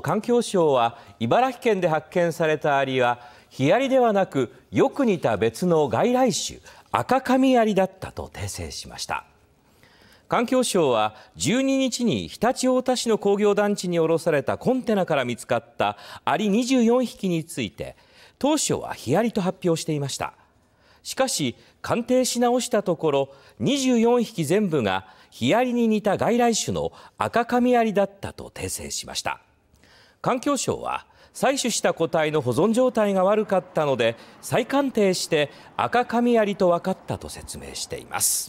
環境省は茨城県で発見されたアリはヒアリではなくよく似た別の外来種赤髪アリだったと訂正しました環境省は12日に常陸太田市の工業団地にろされたコンテナから見つかったアリ24匹について当初はヒアリと発表していましたしかし鑑定し直したところ24匹全部がヒアリに似た外来種の赤髪アリだったと訂正しました環境省は採取した個体の保存状態が悪かったので再鑑定して赤カミアリと分かったと説明しています。